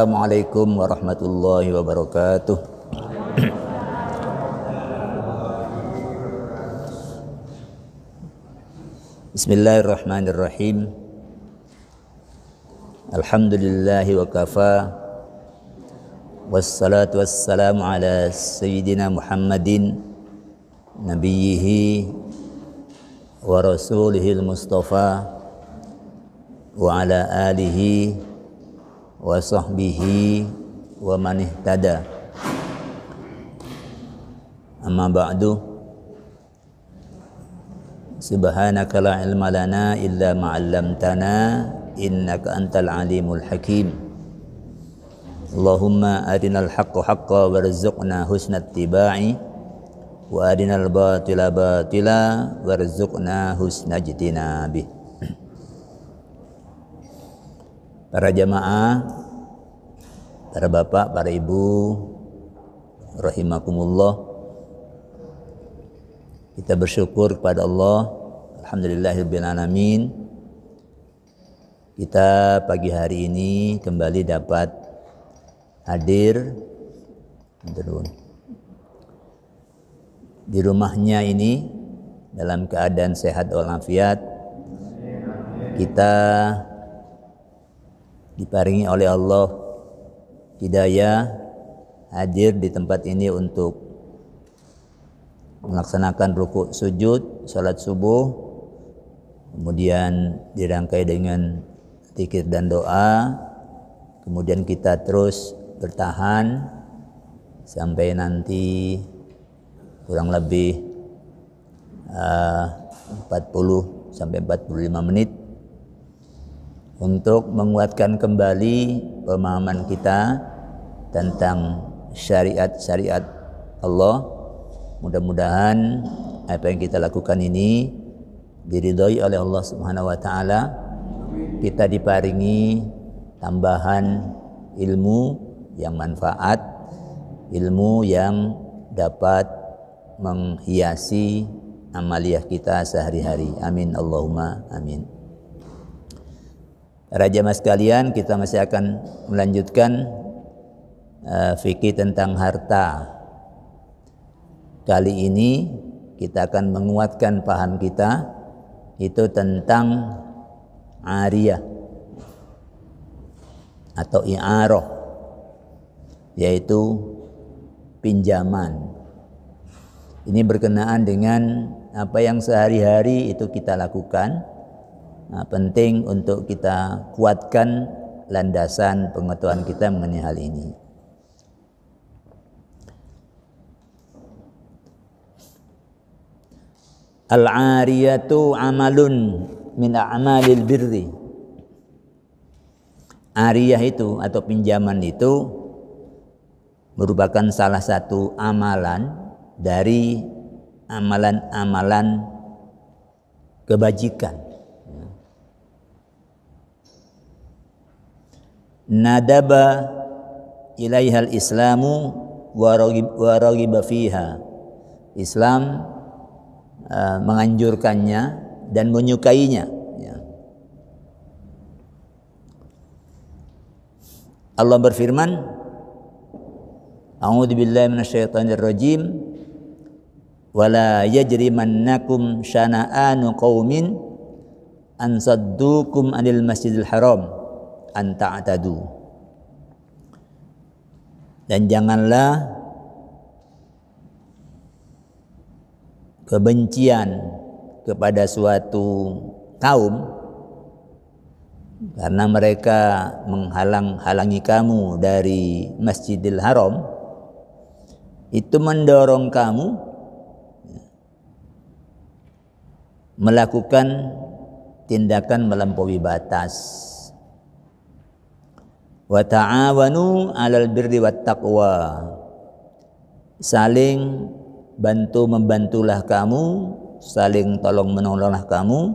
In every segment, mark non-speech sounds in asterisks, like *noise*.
Assalamualaikum warahmatullahi wabarakatuh. Bismillahirrahmanirrahim. Alhamdulillahi wa kafa. Wassalatu wassalamu ala sayyidina Muhammadin nabiyyihi wa rasulihil mustafa wa ala alihi wa sahbihi wa man ihtada amma ba'du subhanaka la ilma lana illa ma innaka antal alimul hakim Allahumma arinal haqqa haqqa warzuqna husna tiba'i wa arinal batila batila warzuqna bih para jamaah, para bapak, para ibu, rahimakumullah. Kita bersyukur kepada Allah, alhamdulillahirabbil alamin. Kita pagi hari ini kembali dapat hadir di rumahnya ini dalam keadaan sehat walafiat kita diparingi oleh Allah hidayah hadir di tempat ini untuk melaksanakan rukuk sujud salat subuh kemudian dirangkai dengan zikir dan doa kemudian kita terus bertahan sampai nanti kurang lebih ah, uh, 40 sampai 45 menit untuk menguatkan kembali pemahaman kita tentang syariat-syariat Allah. Mudah-mudahan apa yang kita lakukan ini diridhoi oleh Allah Subhanahu wa taala. Kita diparingi tambahan ilmu yang manfaat, ilmu yang dapat menghiasi amaliah kita sehari-hari. Amin Allahumma amin. Raja Mas kalian, kita masih akan melanjutkan uh, fikih tentang harta. Kali ini kita akan menguatkan paham kita itu tentang aria atau i'aroh yaitu pinjaman. Ini berkenaan dengan apa yang sehari-hari itu kita lakukan Nah, penting untuk kita kuatkan landasan pengetahuan kita mengenai hal ini. Al-ariyatu amalun min a'malil birri. Ariyah itu atau pinjaman itu merupakan salah satu amalan dari amalan-amalan kebajikan. nadaba al islamu wa raghiba fiha Islam uh, menganjurkannya dan menyukainya ya. Allah berfirman A'udzu billahi minasyaitonir rajim wala yajrimannakum syana'anu qaumin an saddukum anil masjidil haram anta'tadu dan janganlah kebencian kepada suatu kaum karena mereka menghalang-halangi kamu dari Masjidil Haram itu mendorong kamu melakukan tindakan melampaui batas wa ta'awanu 'alal birri wat taqwa. Saling bantu membantulah kamu, saling tolong menolonglah kamu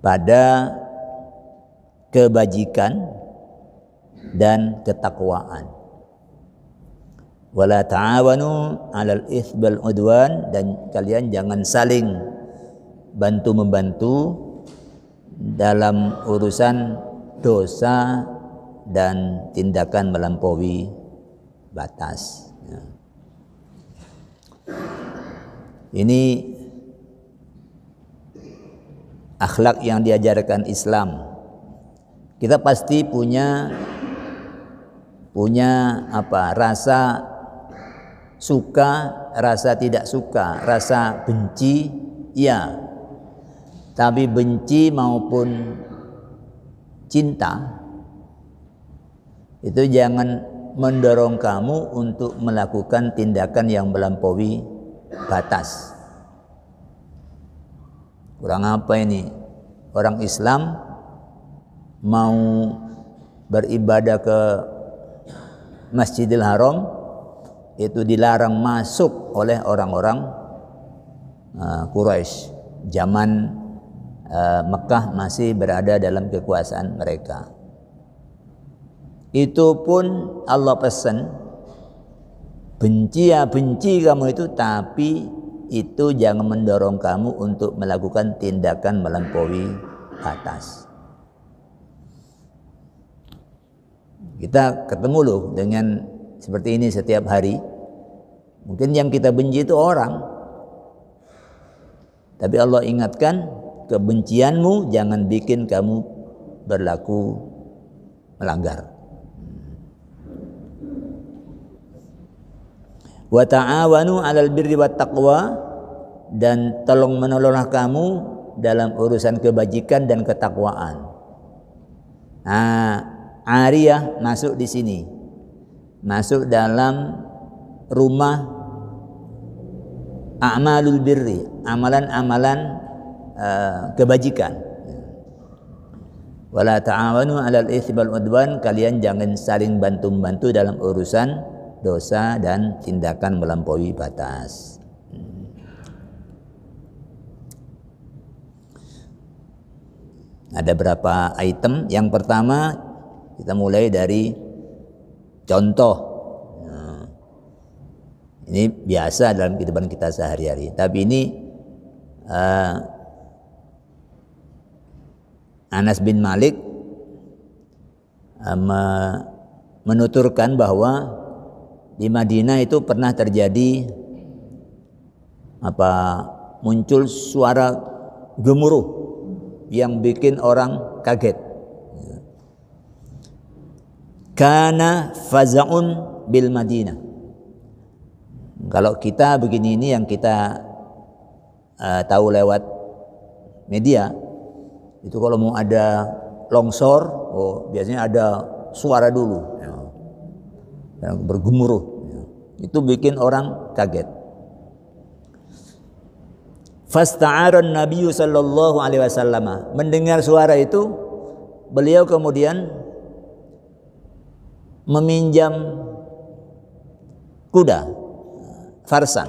pada kebajikan dan ketakwaan. Wala ta'awanu 'alal itsbal udwan dan kalian jangan saling bantu membantu dalam urusan dosa dan tindakan melampaui batas. Ya. Ini akhlak yang diajarkan Islam. Kita pasti punya punya apa? rasa suka, rasa tidak suka, rasa benci, iya. Tapi benci maupun cinta itu jangan mendorong kamu untuk melakukan tindakan yang melampaui batas. Kurang apa ini? Orang Islam mau beribadah ke Masjidil Haram itu dilarang masuk oleh orang-orang uh, Quraisy zaman Eh, Mekah masih berada dalam kekuasaan mereka. Itu pun Allah pesan benci ya benci kamu itu tapi itu jangan mendorong kamu untuk melakukan tindakan melampaui batas. Kita ketemu loh dengan seperti ini setiap hari. Mungkin yang kita benci itu orang. Tapi Allah ingatkan kebencianmu jangan bikin kamu berlaku melanggar. Wa ta'awanu 'alal birri wat taqwa dan tolong menolonglah kamu dalam urusan kebajikan dan ketakwaan. Nah, Ariyah masuk di sini. Masuk dalam rumah amalul birri, amalan-amalan Eh, kebajikan wala ta'awanu 'alal itsmi wal udwan kalian jangan saling bantu-bantu dalam urusan dosa dan tindakan melampaui batas ada berapa item yang pertama kita mulai dari contoh ini biasa dalam kehidupan kita sehari-hari tapi ini uh, Anas bin Malik eh, menuturkan bahwa di Madinah itu pernah terjadi apa muncul suara gemuruh yang bikin orang kaget. Karena fazaun bil Madinah. Kalau kita begini ini yang kita uh, tahu lewat media itu kalau mau ada longsor, oh, biasanya ada suara dulu. Ya. Yang bergemuruh. Ya. Itu bikin orang kaget. Fasta'aran Nabi sallallahu alaihi wasallam. Mendengar suara itu beliau kemudian meminjam kuda farsan.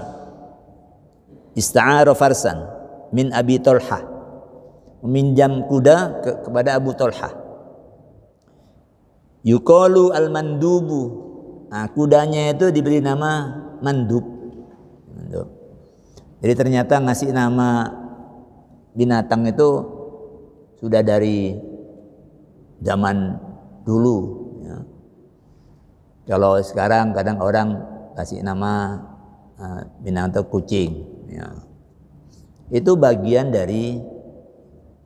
Ista'ara farsan min Abi tolhah meminjam kuda ke, kepada Abu Talha. Yukolu al-mandubu. Nah, kudanya itu diberi nama mandub. Jadi ternyata ngasih nama binatang itu sudah dari zaman dulu. Ya. Kalau sekarang kadang orang kasih nama uh, binatang kucing. Ya. Itu bagian dari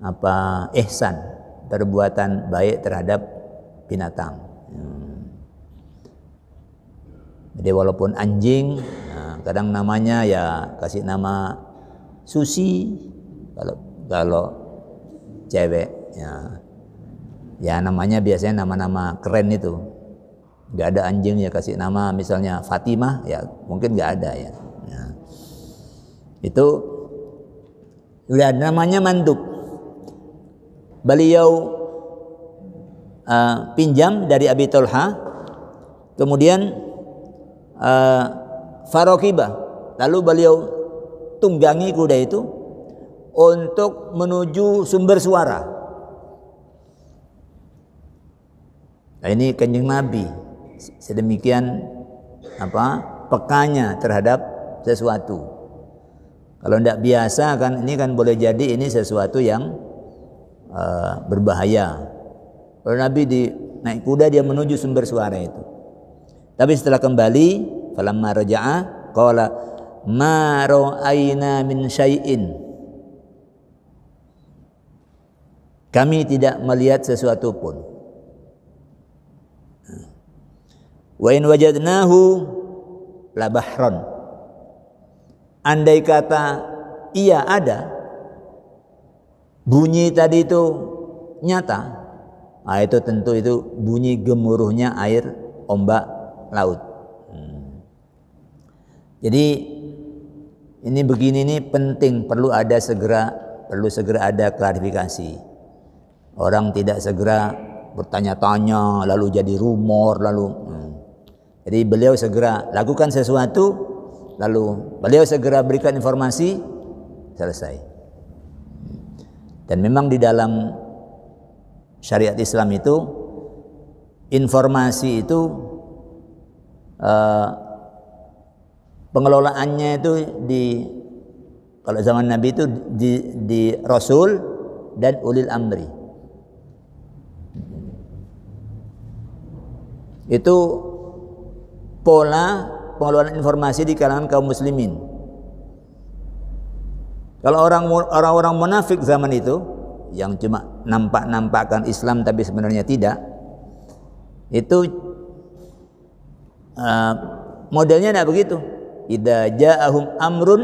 apa ihsan perbuatan baik terhadap binatang hmm. jadi walaupun anjing nah, kadang namanya ya kasih nama Susi kalau kalau cewek ya ya namanya biasanya nama-nama keren itu nggak ada anjing ya kasih nama misalnya Fatimah ya mungkin nggak ada ya ya. itu udah namanya mantuk beliau uh, pinjam dari Abi Tolha kemudian uh, eh, Farokiba lalu beliau tunggangi kuda itu untuk menuju sumber suara nah, ini kanjeng Nabi sedemikian apa pekanya terhadap sesuatu kalau tidak biasa kan ini kan boleh jadi ini sesuatu yang uh, berbahaya. Kalau Nabi di naik kuda dia menuju sumber suara itu. Tapi setelah kembali, falamma raja'a qala ma ra'aina min syai'in. Kami tidak melihat sesuatu pun. Wa in wajadnahu la Andai kata ia ada, bunyi tadi itu nyata nah, itu tentu itu bunyi gemuruhnya air ombak laut hmm. jadi ini begini ini penting perlu ada segera perlu segera ada klarifikasi orang tidak segera bertanya-tanya lalu jadi rumor lalu hmm. jadi beliau segera lakukan sesuatu lalu beliau segera berikan informasi selesai dan memang di dalam syariat Islam itu informasi itu uh, pengelolaannya itu di kalau zaman Nabi itu di, di Rasul dan ulil amri. Itu pola pengelolaan informasi di kalangan kaum muslimin. Kalau orang orang munafik zaman itu yang cuma nampak-nampakkan Islam tapi sebenarnya tidak, itu uh, modelnya tidak begitu. Ida ja'ahum amrun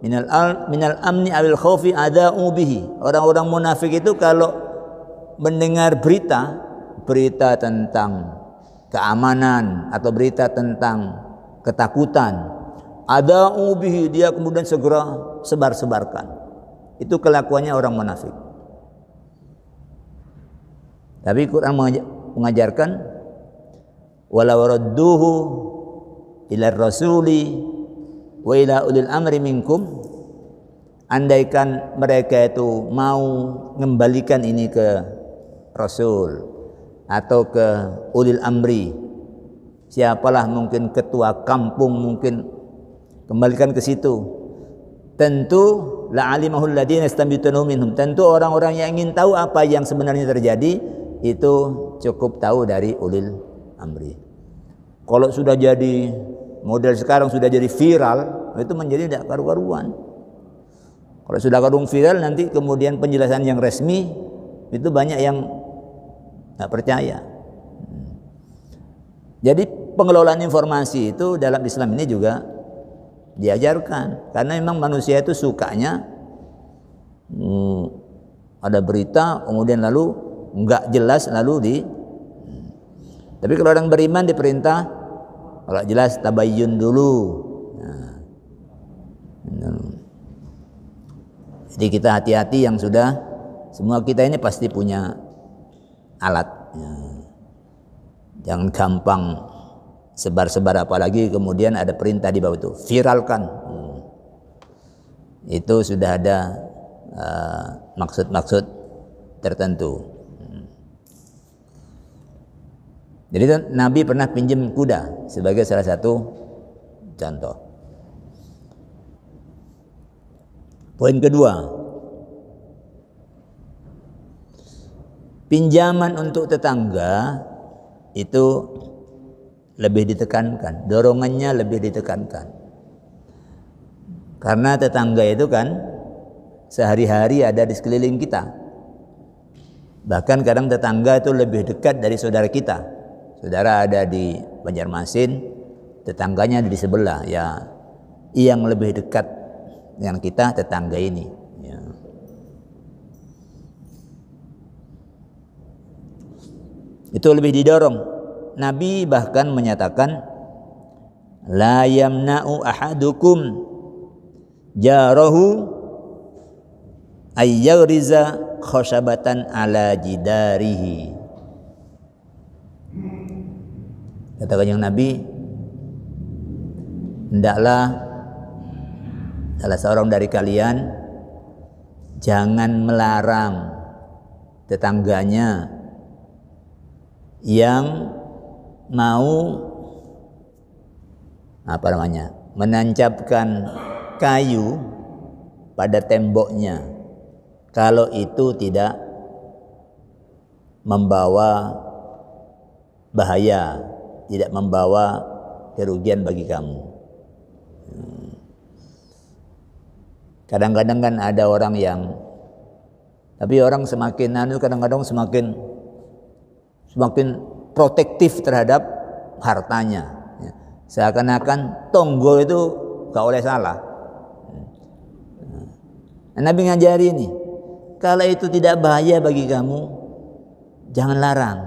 minal al, minal amni awil khaufi ada ubihi. Orang-orang munafik itu kalau mendengar berita berita tentang keamanan atau berita tentang ketakutan ada ubihi dia kemudian segera sebar-sebarkan. Itu kelakuannya orang munafik. Tapi Quran mengajarkan walau radduhu ila rasuli wa ila ulil amri minkum andaikan mereka itu mau mengembalikan ini ke rasul atau ke ulil amri siapalah mungkin ketua kampung mungkin Kembalikan ke situ. Tentu alimahul ladina istambitunahum minhum. Tentu orang-orang yang ingin tahu apa yang sebenarnya terjadi itu cukup tahu dari ulil amri. Kalau sudah jadi model sekarang sudah jadi viral, itu menjadi tidak karu-karuan. Kalau sudah karung viral nanti kemudian penjelasan yang resmi itu banyak yang tidak percaya. Hmm. Jadi pengelolaan informasi itu dalam Islam ini juga diajarkan karena memang manusia itu sukanya hmm, ada berita kemudian lalu nggak jelas lalu di hmm. tapi kalau orang beriman diperintah kalau jelas tabayyun dulu nah. jadi kita hati-hati yang sudah semua kita ini pasti punya alat ya. jangan gampang sebar-sebar apalagi kemudian ada perintah di bawah itu viralkan hmm. itu sudah ada eh, maksud-maksud uh, tertentu hmm. jadi Nabi pernah pinjam kuda sebagai salah satu contoh poin kedua pinjaman untuk tetangga itu lebih ditekankan, dorongannya lebih ditekankan. Karena tetangga itu kan sehari-hari ada di sekeliling kita. Bahkan kadang tetangga itu lebih dekat dari saudara kita. Saudara ada di Banjarmasin, tetangganya ada di sebelah. Ya, yang lebih dekat dengan kita tetangga ini. Ya. Itu lebih didorong Nabi bahkan menyatakan la yamna'u ahadukum jarahu ayyariza khosabatan ala jidarihi kata yang Nabi hendaklah salah seorang dari kalian jangan melarang tetangganya yang mau apa namanya menancapkan kayu pada temboknya kalau itu tidak membawa bahaya tidak membawa kerugian bagi kamu hmm. kadang-kadang kan ada orang yang tapi orang semakin anu kadang-kadang semakin semakin protektif terhadap hartanya. Ya. Seakan-akan tonggo itu gak boleh salah. Ya. Nah, Nabi ngajari ini, kalau itu tidak bahaya bagi kamu, jangan larang.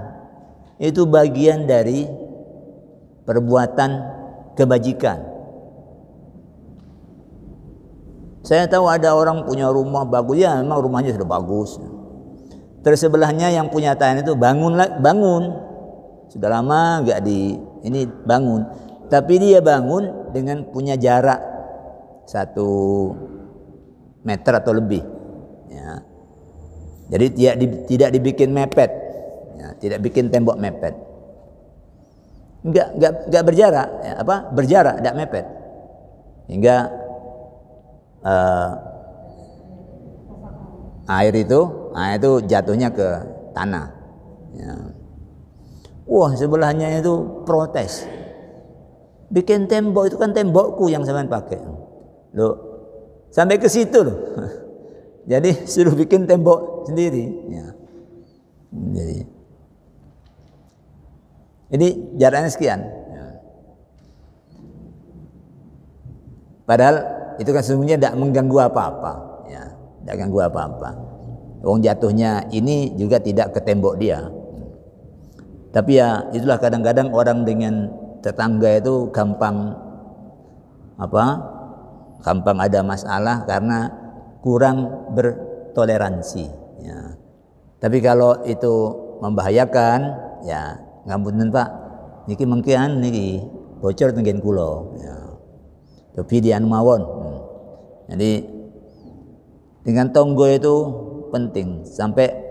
Itu bagian dari perbuatan kebajikan. Saya tahu ada orang punya rumah bagus, ya memang rumahnya sudah bagus. Tersebelahnya yang punya tanah itu bangun bangun sudah lama nggak di ini bangun. Tapi dia bangun dengan punya jarak satu meter atau lebih. Ya. Jadi tidak tidak dibikin mepet, ya, tidak bikin tembok mepet. Nggak nggak nggak berjarak, ya, apa berjarak, tidak mepet. Hingga uh, air itu, air itu jatuhnya ke tanah. Ya. Wah sebelahnya itu protes. Bikin tembok itu kan tembokku yang sampean pakai. Loh, sampai ke situ loh. *laughs* Jadi suruh bikin tembok sendiri. Ya. Jadi, ini jaraknya sekian. Ya. Padahal itu kan sesungguhnya tidak mengganggu apa-apa. Ya, tidak ganggu apa-apa. Wong jatuhnya ini juga tidak ke tembok dia. Tapi ya itulah kadang-kadang orang dengan tetangga itu gampang apa? Gampang ada masalah karena kurang bertoleransi. Ya. Tapi kalau itu membahayakan, ya ngapunten Pak. Niki mungkin niki bocor tenggen kulo. Ya. Tapi dia anu mawon. Hmm. Jadi dengan tonggo itu penting sampai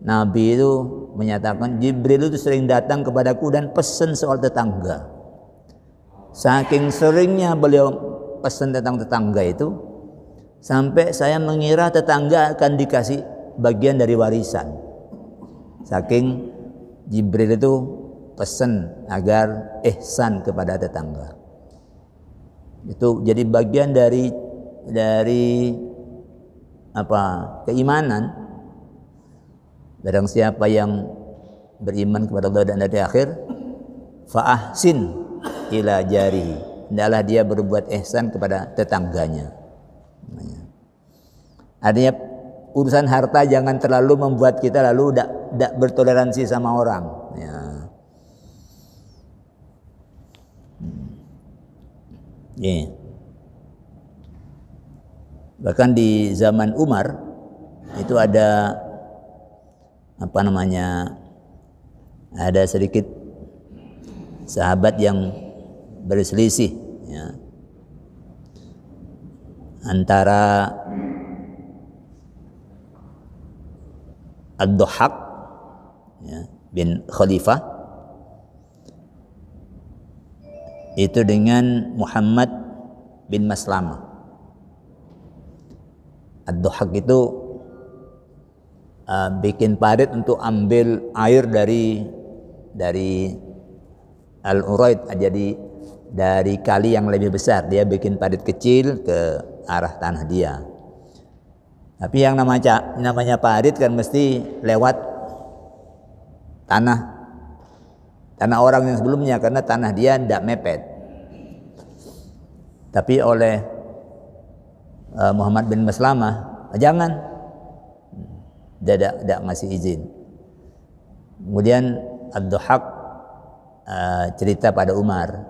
Nabi itu menyatakan Jibril itu sering datang kepadaku dan pesan soal tetangga. Saking seringnya beliau pesan tentang tetangga itu sampai saya mengira tetangga akan dikasih bagian dari warisan. Saking Jibril itu pesan agar ihsan kepada tetangga. Itu jadi bagian dari dari apa? keimanan Barang siapa yang beriman kepada Allah dan hari akhir, fa'ahsin ila jari. Hendaklah dia berbuat ihsan kepada tetangganya. Artinya urusan harta jangan terlalu membuat kita lalu tidak bertoleransi sama orang. Ya. Hmm. Yeah. Bahkan di zaman Umar itu ada apa namanya ada sedikit sahabat yang berselisih ya, antara ad dohak ya, bin Khalifah itu dengan Muhammad bin Maslamah. ad dohak itu Eh, bikin parit untuk ambil air dari dari al uraid ah, jadi dari kali yang lebih besar dia bikin parit kecil ke arah tanah dia tapi yang namanya namanya parit kan mesti lewat tanah tanah orang yang sebelumnya karena tanah dia tidak mepet tapi oleh eh, Muhammad bin Maslamah ah, jangan dia tidak ngasih izin. Kemudian Abduhak uh, cerita pada Umar,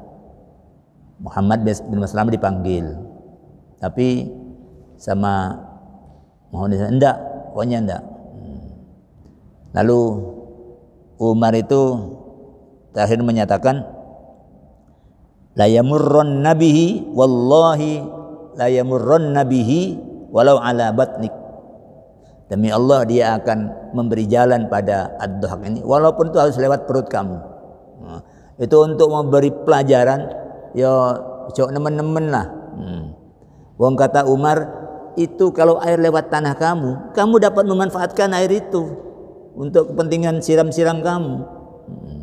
Muhammad bin Maslam dipanggil, tapi sama mohon enggak, pokoknya enggak. Hmm. Lalu Umar itu terakhir menyatakan layamurron nabihi wallahi layamurron nabihi walau ala batnik Demi Allah dia akan memberi jalan pada ad-dhahak ini walaupun itu harus lewat perut kamu. Nah, itu untuk memberi pelajaran ya cok nemen-nemen lah. Hmm. Wong kata Umar itu kalau air lewat tanah kamu, kamu dapat memanfaatkan air itu untuk kepentingan siram-siram kamu. Hmm.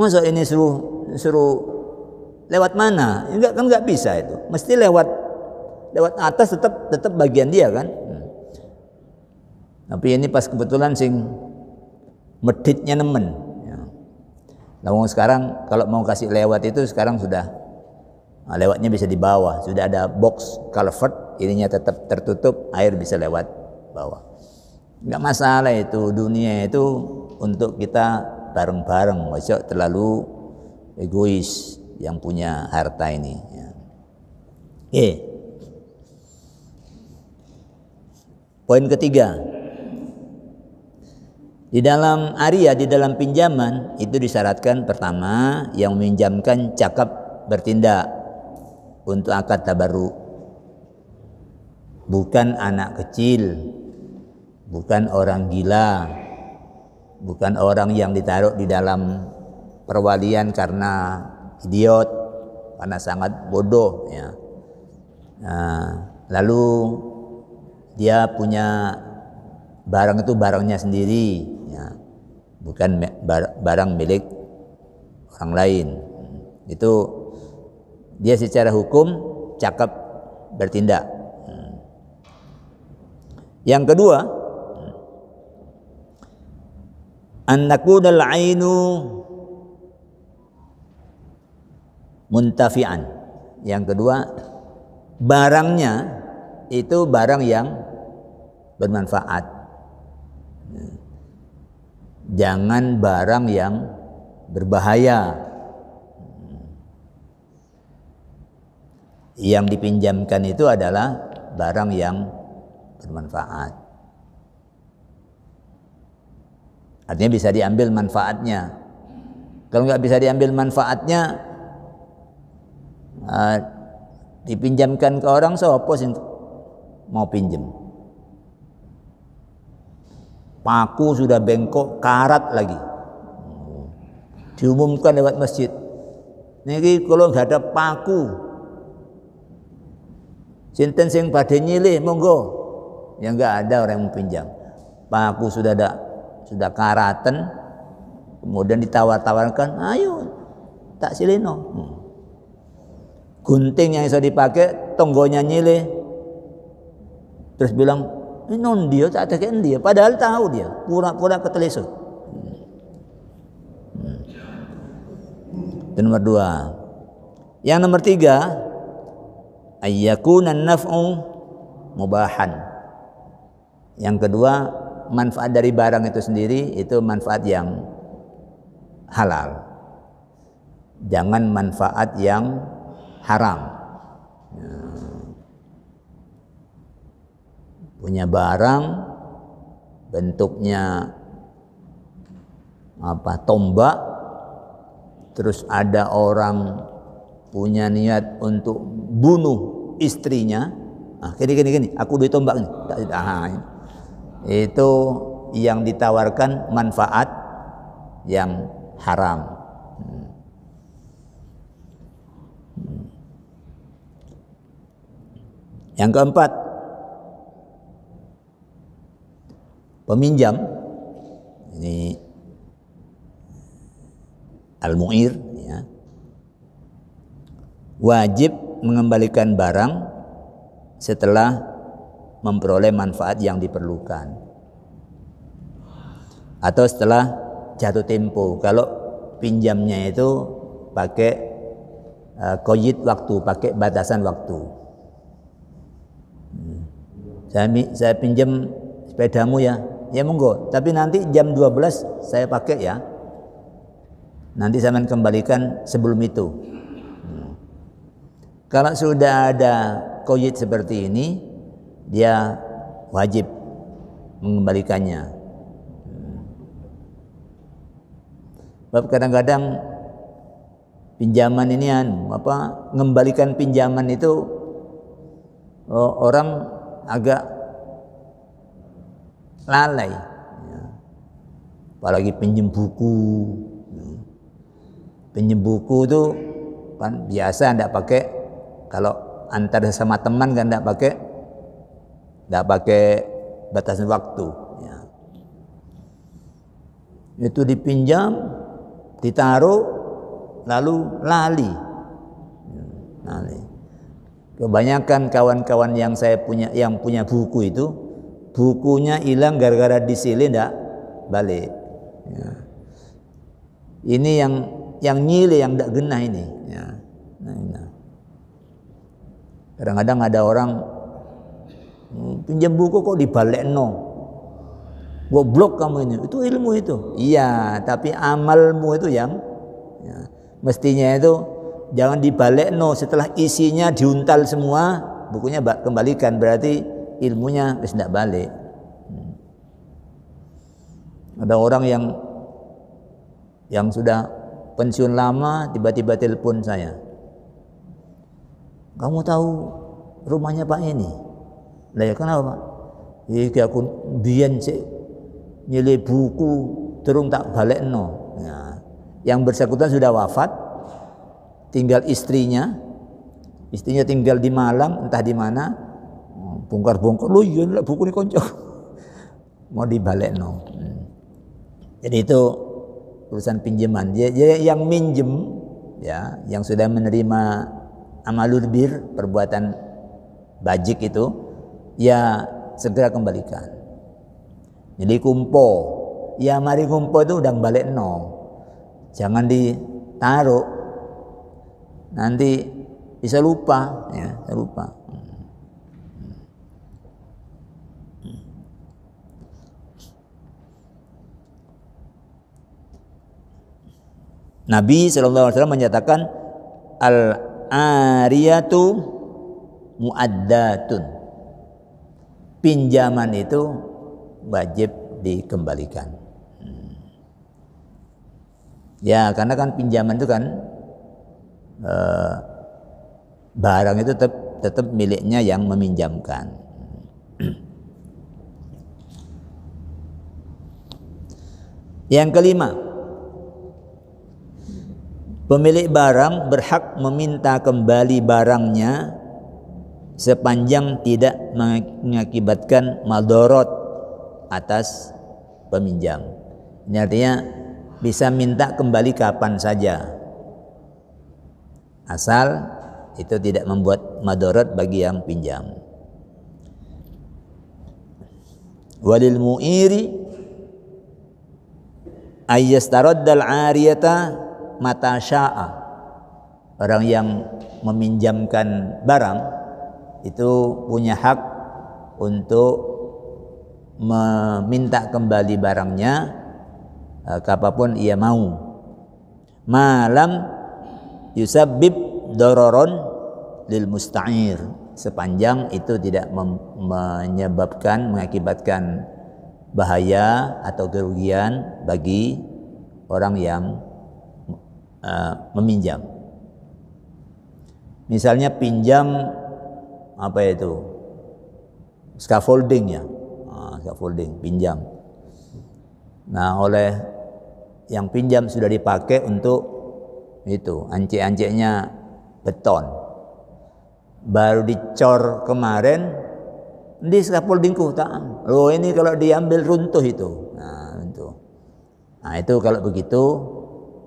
Masa ini suruh suruh lewat mana? Enggak kan enggak bisa itu. Mesti lewat lewat atas tetap tetap bagian dia kan tapi ini pas kebetulan sing meditnya nemen ya. Nah, sekarang kalau mau kasih lewat itu sekarang sudah nah, lewatnya bisa di bawah sudah ada box culvert ininya tetap tertutup air bisa lewat bawah nggak masalah itu dunia itu untuk kita bareng-bareng masuk terlalu egois yang punya harta ini ya. Okay. Poin ketiga, di dalam area, di dalam pinjaman itu disyaratkan pertama yang meminjamkan cakap bertindak untuk akad tabaru. Bukan anak kecil, bukan orang gila, bukan orang yang ditaruh di dalam perwalian karena idiot, karena sangat bodoh. Ya. Nah, lalu dia punya barang itu barangnya sendiri ya. bukan barang milik orang lain itu dia secara hukum cakep bertindak yang kedua annakudal ainu muntafian yang kedua barangnya itu barang yang bermanfaat. Jangan barang yang berbahaya. Yang dipinjamkan itu adalah barang yang bermanfaat. Artinya bisa diambil manfaatnya. Kalau nggak bisa diambil manfaatnya, eh, dipinjamkan ke orang, sopo sih mau pinjam paku sudah bengkok, karat lagi. Diumumkan lewat masjid. Niki kalau nggak ada paku, cinten sing pada nyilih monggo. Yang nggak ada orang yang mau pinjam. Paku sudah ada, sudah karatan. Kemudian ditawar-tawarkan, ayo tak silino. Hmm. Gunting yang bisa dipakai, tonggonya nyilih. Terus bilang, non dia tak tekan dia padahal tahu dia pura-pura ketelesut hmm. hmm. itu nomor dua yang nomor tiga ayyakunan naf'u mubahan yang kedua manfaat dari barang itu sendiri itu manfaat yang halal jangan manfaat yang haram punya barang bentuknya apa tombak terus ada orang punya niat untuk bunuh istrinya ah, gini gini gini aku duit tombak nih ah, itu yang ditawarkan manfaat yang haram hmm. Hmm. yang keempat peminjam ini al-mu'ir ya, wajib mengembalikan barang setelah memperoleh manfaat yang diperlukan atau setelah jatuh tempo kalau pinjamnya itu pakai uh, koyit waktu pakai batasan waktu hmm. saya, saya pinjam sepedamu ya ya monggo tapi nanti jam 12 saya pakai ya nanti saya akan kembalikan sebelum itu hmm. kalau sudah ada koyit seperti ini dia wajib mengembalikannya hmm. kadang-kadang pinjaman ini apa ngembalikan pinjaman itu oh, orang agak lalai. Ya. Apalagi pinjem buku. Ya. Pinjem buku itu kan biasa tidak pakai kalau antar sama teman kan tidak pakai tidak pakai batasan waktu. Ya. Itu dipinjam, ditaruh, lalu lali. lali. Kebanyakan kawan-kawan yang saya punya yang punya buku itu bukunya hilang gara-gara disilih ndak balik ya. ini yang yang nyile yang enggak genah ini ya. nah, nah. kadang-kadang ada orang hmm, pinjam buku kok dibalik no goblok kamu ini itu ilmu itu iya tapi amalmu itu yang ya. mestinya itu jangan dibalik no setelah isinya diuntal semua bukunya kembalikan berarti ilmunya wis ndak balik. Hmm. Ada orang yang yang sudah pensiun lama tiba-tiba telepon saya. Kamu tahu rumahnya Pak ini? Lah ya kenapa Pak? Iki aku biyen sik nyile buku terung tak balekno. Ya. Yang bersangkutan sudah wafat, tinggal istrinya. Istrinya tinggal di Malang, entah di mana, bongkar-bongkar lu iya lah buku ini konco *laughs* mau dibalik no hmm. jadi itu urusan pinjaman yang minjem ya yang sudah menerima amalul bir perbuatan bajik itu ya segera kembalikan jadi kumpo ya mari kumpo itu udah balik no jangan ditaruh nanti bisa lupa ya bisa lupa Nabi SAW menyatakan al-ariyatu muaddatun. Pinjaman itu wajib dikembalikan. Hmm. Ya, karena kan pinjaman itu kan eh, barang itu tetap tetap miliknya yang meminjamkan. Hmm. Yang kelima, Pemilik barang berhak meminta kembali barangnya sepanjang tidak mengakibatkan madorot atas peminjam. Ini artinya bisa minta kembali kapan saja. Asal itu tidak membuat madorot bagi yang pinjam. Walil mu'iri ayyastaraddal ariyata mata sya'a. Orang yang meminjamkan barang itu punya hak untuk meminta kembali barangnya e, kapanpun ia mau. Malam Yusabib dororon lil musta'ir sepanjang itu tidak menyebabkan mengakibatkan bahaya atau kerugian bagi orang yang Ah, meminjam. Misalnya pinjam apa itu scaffolding ya, ah, scaffolding pinjam. Nah oleh yang pinjam sudah dipakai untuk itu ancek-anceknya beton. Baru dicor kemarin di scaffoldingku tak. lo ini kalau diambil runtuh itu. Nah, itu. Nah, itu kalau begitu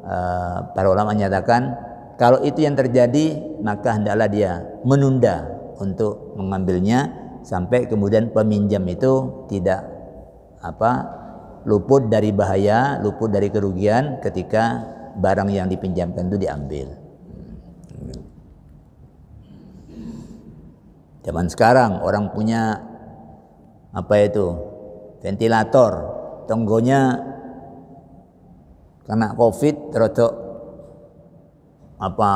Eh, para ulama menyatakan kalau itu yang terjadi maka hendaklah dia menunda untuk mengambilnya sampai kemudian peminjam itu tidak apa luput dari bahaya, luput dari kerugian ketika barang yang dipinjamkan itu diambil. Zaman sekarang orang punya apa itu ventilator, tonggonya karena covid terhadap apa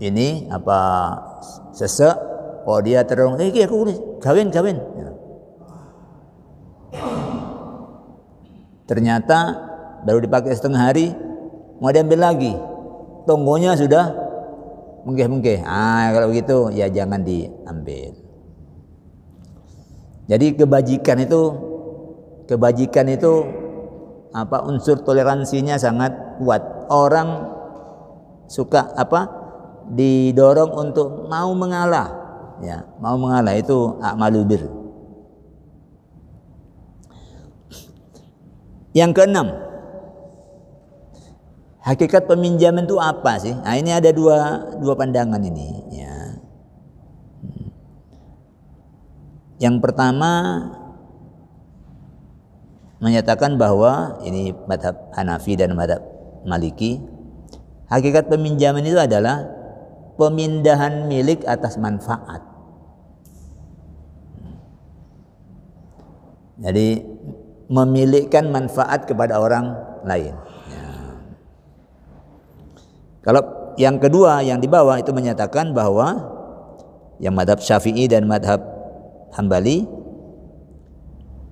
ini apa sesek oh dia terung eh aku kawin kawin ya. ternyata baru dipakai setengah hari mau diambil lagi tonggonya sudah mungkin mungkin. ah kalau begitu ya jangan diambil jadi kebajikan itu kebajikan itu apa unsur toleransinya sangat kuat. Orang suka apa didorong untuk mau mengalah, ya, mau mengalah itu akmalubir Yang keenam, hakikat peminjaman itu apa sih? Nah, ini ada dua dua pandangan ini, ya. Hmm. Yang pertama menyatakan bahwa ini madhab Hanafi dan madhab Maliki hakikat peminjaman itu adalah pemindahan milik atas manfaat jadi memilikkan manfaat kepada orang lain ya. kalau yang kedua yang di bawah itu menyatakan bahwa yang madhab Syafi'i dan madhab Hambali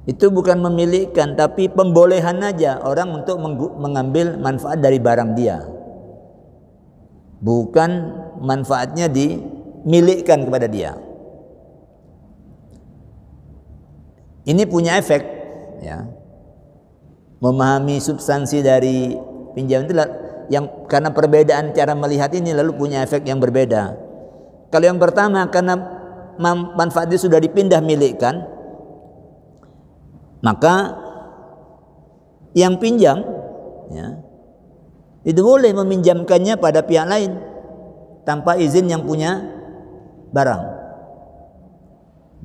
itu bukan memilikan tapi pembolehan aja orang untuk mengambil manfaat dari barang dia bukan manfaatnya dimilikkan kepada dia ini punya efek ya memahami substansi dari pinjaman itu yang karena perbedaan cara melihat ini lalu punya efek yang berbeda kalau yang pertama karena manfaatnya sudah dipindah milikkan maka yang pinjam ya, itu boleh meminjamkannya pada pihak lain tanpa izin yang punya barang.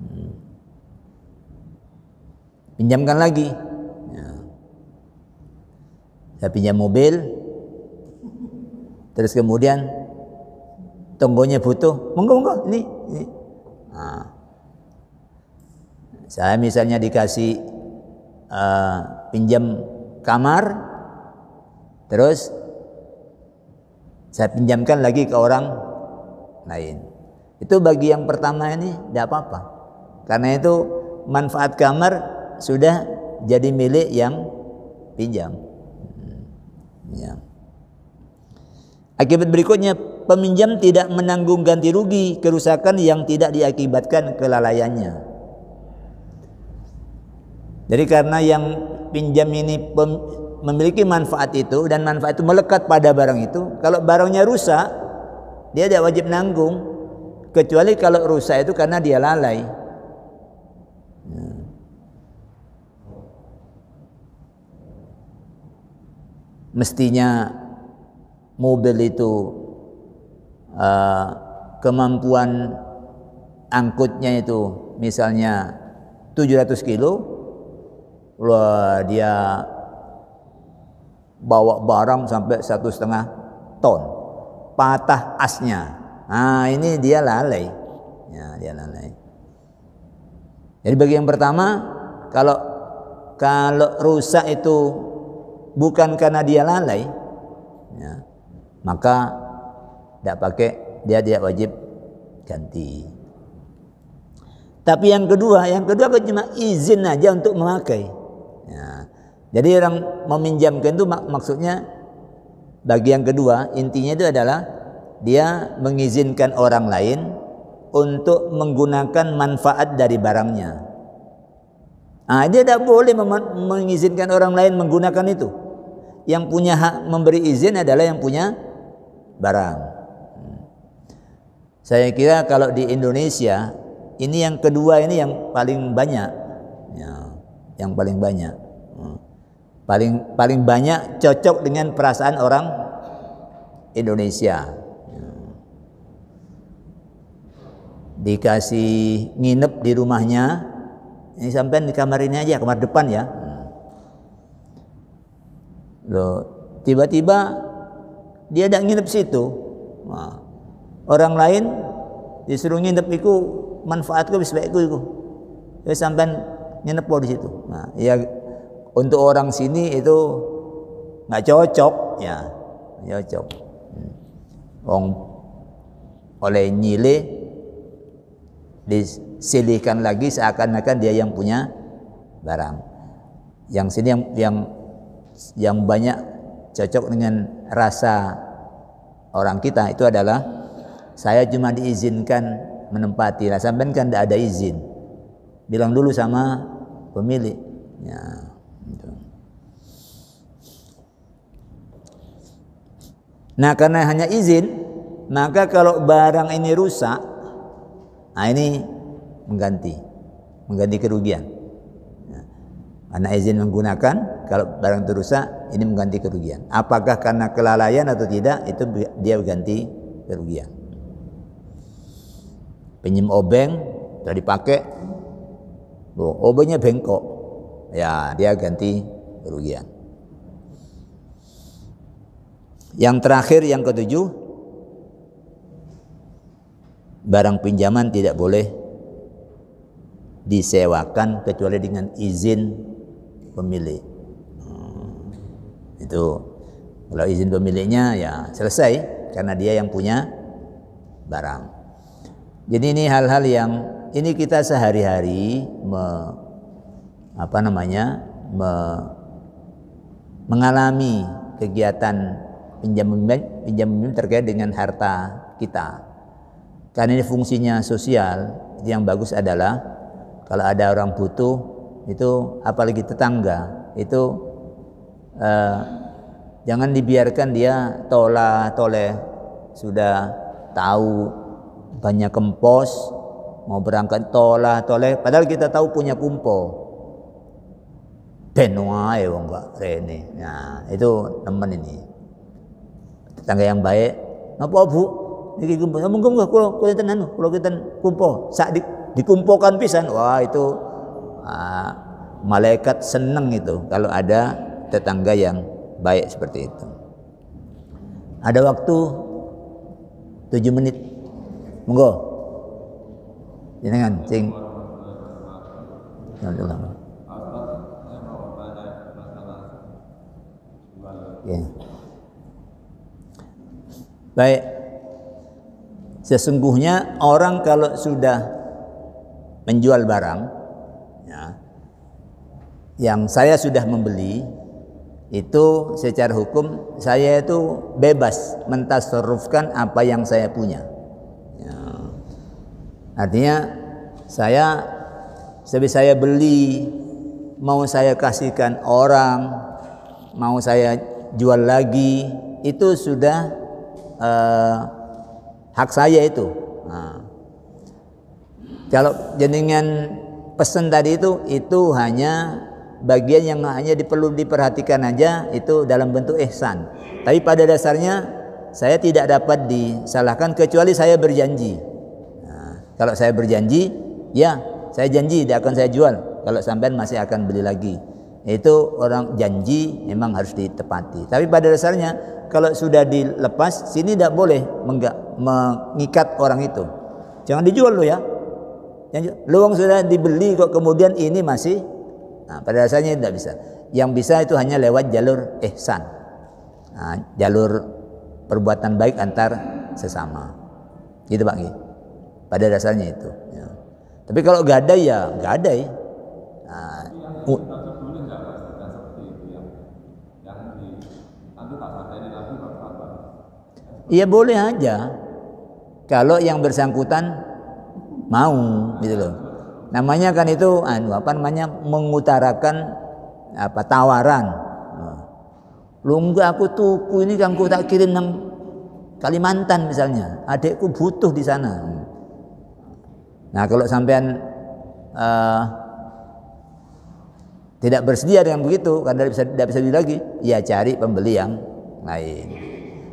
Hmm. Pinjamkan lagi. Ya. Saya pinjam mobil, terus kemudian tonggonya butuh, monggo monggo, ini, ini. Nah. Saya misalnya dikasih uh, pinjam kamar terus saya pinjamkan lagi ke orang lain itu bagi yang pertama ini tidak apa-apa karena itu manfaat kamar sudah jadi milik yang pinjam hmm, ya. akibat berikutnya peminjam tidak menanggung ganti rugi kerusakan yang tidak diakibatkan kelalaiannya jadi karena yang pinjam ini memiliki manfaat itu dan manfaat itu melekat pada barang itu, kalau barangnya rusak, dia tidak wajib nanggung kecuali kalau rusak itu karena dia lalai. Hmm. Mestinya mobil itu uh, kemampuan angkutnya itu misalnya 700 kilo Wah, dia bawa barang sampai satu setengah ton. Patah asnya. Nah, ini dia lalai. Ya, dia lalai. Jadi bagi yang pertama, kalau kalau rusak itu bukan karena dia lalai, ya, maka tidak pakai dia dia wajib ganti. Tapi yang kedua, yang kedua cuma izin aja untuk memakai. Jadi orang meminjamkan itu mak maksudnya bagi yang kedua intinya itu adalah dia mengizinkan orang lain untuk menggunakan manfaat dari barangnya. Nah, dia tidak boleh mengizinkan orang lain menggunakan itu. Yang punya hak memberi izin adalah yang punya barang. Hmm. Saya kira kalau di Indonesia ini yang kedua ini yang paling banyak, ya, yang paling banyak paling paling banyak cocok dengan perasaan orang Indonesia. Dikasih nginep di rumahnya, ini sampai di kamar ini aja, kamar depan ya. lo tiba-tiba dia ada nginep situ. orang lain disuruh nginep itu manfaatku bisa baikku itu. sampai nginep di situ. Nah, ya untuk orang sini itu nggak cocok ya cocok hmm. Wong oleh nyile disilihkan lagi seakan-akan dia yang punya barang yang sini yang yang yang banyak cocok dengan rasa orang kita itu adalah saya cuma diizinkan menempati lah sampai kan tidak ada izin bilang dulu sama pemilik ya. Nah karena hanya izin, maka kalau barang ini rusak, nah ini mengganti, mengganti kerugian. karena izin menggunakan, kalau barang itu rusak, ini mengganti kerugian. Apakah karena kelalaian atau tidak, itu dia ganti kerugian. Pinjam obeng, sudah dipakai, obengnya bengkok, ya dia ganti kerugian. Yang terakhir yang ketujuh barang pinjaman tidak boleh disewakan kecuali dengan izin pemilik. Hmm, itu kalau izin pemiliknya ya selesai karena dia yang punya barang. Jadi ini hal-hal yang ini kita sehari-hari me, apa namanya me, mengalami kegiatan pinjam bimbang pinjam terkait dengan harta kita karena ini fungsinya sosial jadi yang bagus adalah kalau ada orang butuh itu apalagi tetangga itu eh, jangan dibiarkan dia tola toleh sudah tahu banyak kempos mau berangkat tola toleh padahal kita tahu punya kumpo benua ya enggak ini. nah itu teman ini tetangga yang baik napa bu niki kumpul ya, monggo monggo kula kula tenan kula kita kumpul sak di, dikumpulkan pisan wah itu ah, malaikat seneng itu kalau ada tetangga yang baik seperti itu ada waktu tujuh menit monggo jenengan cing Yeah. Baik. Sesungguhnya orang kalau sudah menjual barang ya, yang saya sudah membeli itu secara hukum saya itu bebas mentasarufkan apa yang saya punya. Ya. Artinya saya sebisa saya beli mau saya kasihkan orang mau saya jual lagi itu sudah eh, hak saya itu. Nah. Kalau jenengan pesan tadi itu itu hanya bagian yang hanya perlu diperhatikan aja itu dalam bentuk ihsan. Tapi pada dasarnya saya tidak dapat disalahkan kecuali saya berjanji. Nah, kalau saya berjanji, ya saya janji tidak akan saya jual. Kalau sampean masih akan beli lagi. Itu orang janji memang harus ditepati. Tapi pada dasarnya kalau sudah dilepas sini tidak boleh menggak, mengikat orang itu jangan dijual lo ya luang sudah dibeli kok kemudian ini masih nah, pada dasarnya tidak bisa yang bisa itu hanya lewat jalur ihsan nah, jalur perbuatan baik antar sesama gitu Pak Pada dasarnya itu. Ya. Tapi kalau gadai ya gadai. Iya boleh aja. Kalau yang bersangkutan mau gitu loh. Namanya kan itu anu apa namanya mengutarakan apa tawaran. Nah. Lu aku tuku ini kan aku tak kirim enam Kalimantan misalnya, adikku butuh di sana. Nah, kalau sampean uh, tidak bersedia dengan begitu kan tidak bisa, tidak bisa beli lagi, ya cari pembeli yang lain.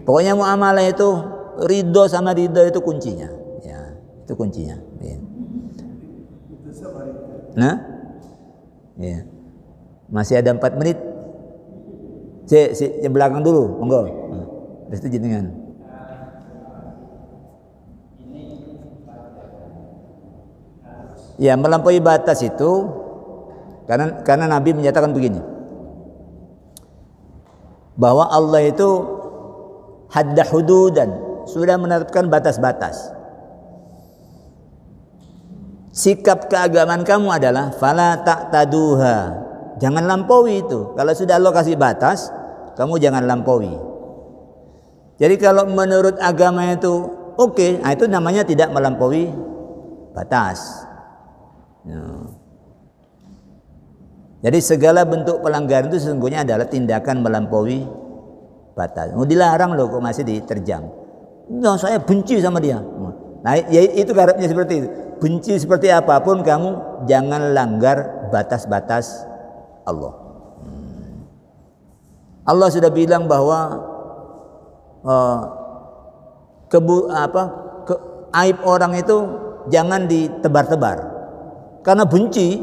Pokoknya muamalah itu ridho sama ridho itu kuncinya. Ya, itu kuncinya. Ya. Nah, ya. masih ada empat menit. Si, si yang belakang dulu, monggo. Nah, itu jenengan. Ya, melampaui batas itu karena karena Nabi menyatakan begini. Bahwa Allah itu hadda hududan sudah menetapkan batas-batas sikap keagamaan kamu adalah fala tak taduha jangan lampaui itu kalau sudah Allah kasih batas kamu jangan lampaui jadi kalau menurut agama itu oke okay, nah itu namanya tidak melampaui batas ya. jadi segala bentuk pelanggaran itu sesungguhnya adalah tindakan melampaui batal. Mau oh, dilarang loh kok masih diterjang. Nah, saya benci sama dia. Nah, ya itu garapnya seperti itu. Benci seperti apapun kamu jangan langgar batas-batas Allah. Hmm. Allah sudah bilang bahwa uh, kebu apa ke, aib orang itu jangan ditebar-tebar. Karena benci,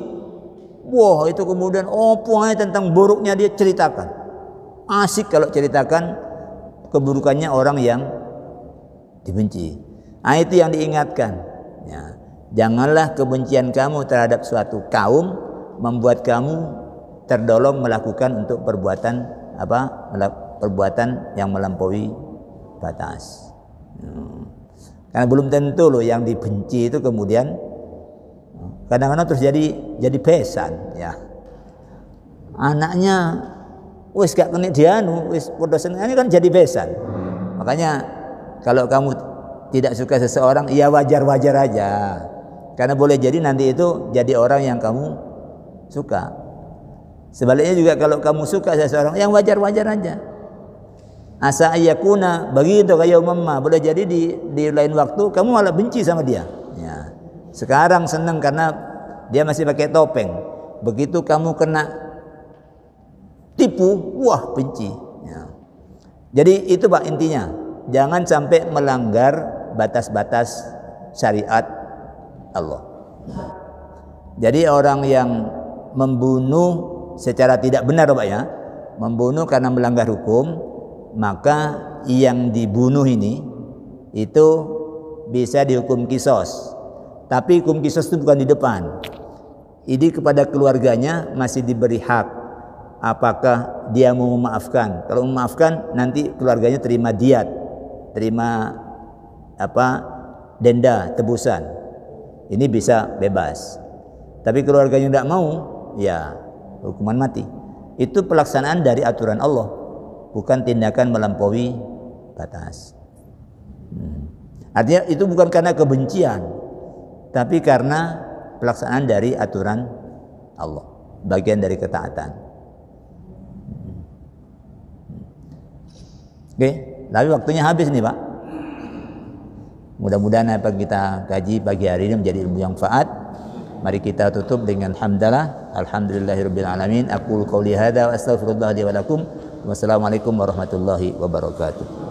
wah itu kemudian oh tentang buruknya dia ceritakan. Asik kalau ceritakan keburukannya orang yang dibenci. Nah, itu yang diingatkan. Ya. Janganlah kebencian kamu terhadap suatu kaum membuat kamu terdolong melakukan untuk perbuatan apa perbuatan yang melampaui batas. Hmm. Karena belum tentu loh yang dibenci itu kemudian hmm, kadang-kadang terus jadi jadi besan ya. Anaknya wis gak kena dianu, wis padha senengane kan jadi besan. Hmm. Makanya kalau kamu tidak suka seseorang, ya wajar-wajar aja. Karena boleh jadi nanti itu jadi orang yang kamu suka. Sebaliknya juga kalau kamu suka seseorang yang wajar-wajar aja. Asa ayakuna begitu kayak mama boleh jadi di di lain waktu kamu malah benci sama dia. Ya. Sekarang senang karena dia masih pakai topeng. Begitu kamu kena tipu, wah benci. Ya. Jadi itu pak intinya, jangan sampai melanggar batas-batas syariat Allah. Jadi orang yang membunuh secara tidak benar pak ya, membunuh karena melanggar hukum, maka yang dibunuh ini itu bisa dihukum kisos. Tapi hukum kisos itu bukan di depan. Ini kepada keluarganya masih diberi hak apakah dia mau memaafkan kalau memaafkan nanti keluarganya terima diat terima apa denda tebusan ini bisa bebas tapi keluarganya tidak mau ya hukuman mati itu pelaksanaan dari aturan Allah bukan tindakan melampaui batas hmm. artinya itu bukan karena kebencian tapi karena pelaksanaan dari aturan Allah bagian dari ketaatan Oke, okay? tapi waktunya habis nih Pak. Mudah-mudahan apa kita kaji pagi hari ini menjadi ilmu yang faat. Mari kita tutup dengan hamdalah. Alhamdulillahirabbil alamin. Aqulu qouli hadza wa astaghfirullah li wa lakum. Wassalamualaikum warahmatullahi wabarakatuh.